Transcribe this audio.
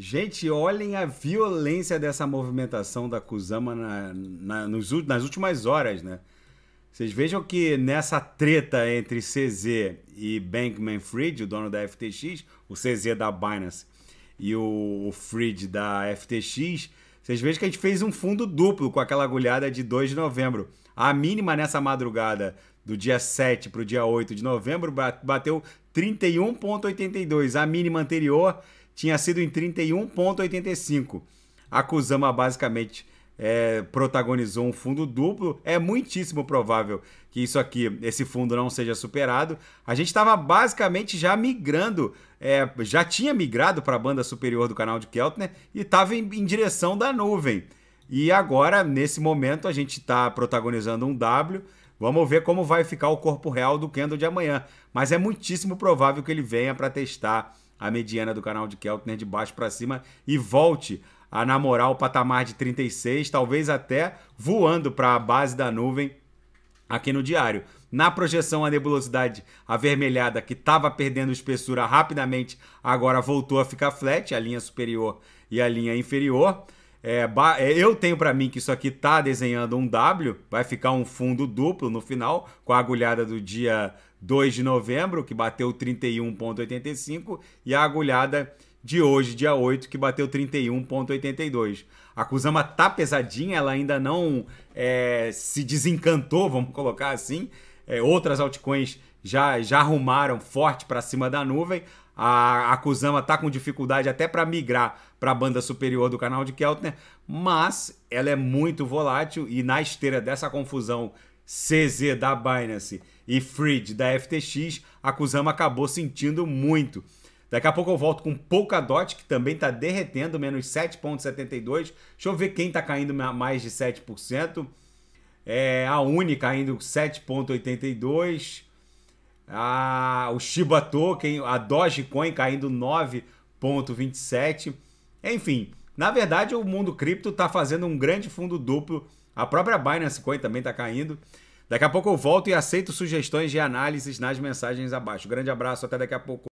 Gente, olhem a violência dessa movimentação da Kusama na, na, nos, nas últimas horas, né? Vocês vejam que nessa treta entre CZ e Bankman Fried, o dono da FTX, o CZ da Binance e o, o Fried da FTX, vocês vejam que a gente fez um fundo duplo com aquela agulhada de 2 de novembro. A mínima nessa madrugada do dia 7 para o dia 8 de novembro bateu 31,82. A mínima anterior tinha sido em 31,85. A Kusama basicamente é, protagonizou um fundo duplo. É muitíssimo provável que isso aqui, esse fundo não seja superado. A gente estava basicamente já migrando, é, já tinha migrado para a banda superior do canal de Keltner e estava em, em direção da nuvem. E agora, nesse momento, a gente está protagonizando um W. Vamos ver como vai ficar o corpo real do candle de amanhã. Mas é muitíssimo provável que ele venha para testar a mediana do canal de Keltner né, de baixo para cima e volte a namorar o patamar de 36, talvez até voando para a base da nuvem aqui no diário. Na projeção, a nebulosidade avermelhada, que estava perdendo espessura rapidamente, agora voltou a ficar flat, a linha superior e a linha inferior. É, é, eu tenho para mim que isso aqui tá desenhando um W, vai ficar um fundo duplo no final, com a agulhada do dia 2 de novembro, que bateu 31,85, e a agulhada de hoje, dia 8, que bateu 31,82. A Kusama tá pesadinha, ela ainda não é, se desencantou, vamos colocar assim. É, outras altcoins já, já arrumaram forte para cima da nuvem. A Akuzama tá com dificuldade até para migrar para a banda superior do canal de Keltner, mas ela é muito volátil e na esteira dessa confusão CZ da Binance e Freed da FTX, a Akuzama acabou sentindo muito. Daqui a pouco eu volto com Polkadot, que também está derretendo, menos 7,72. Deixa eu ver quem está caindo mais de 7%. É, a Uni caindo 7,82%. Ah, o Shiba Token, a Dogecoin caindo 9,27. Enfim, na verdade o mundo cripto está fazendo um grande fundo duplo. A própria Binance Coin também está caindo. Daqui a pouco eu volto e aceito sugestões de análises nas mensagens abaixo. Grande abraço, até daqui a pouco.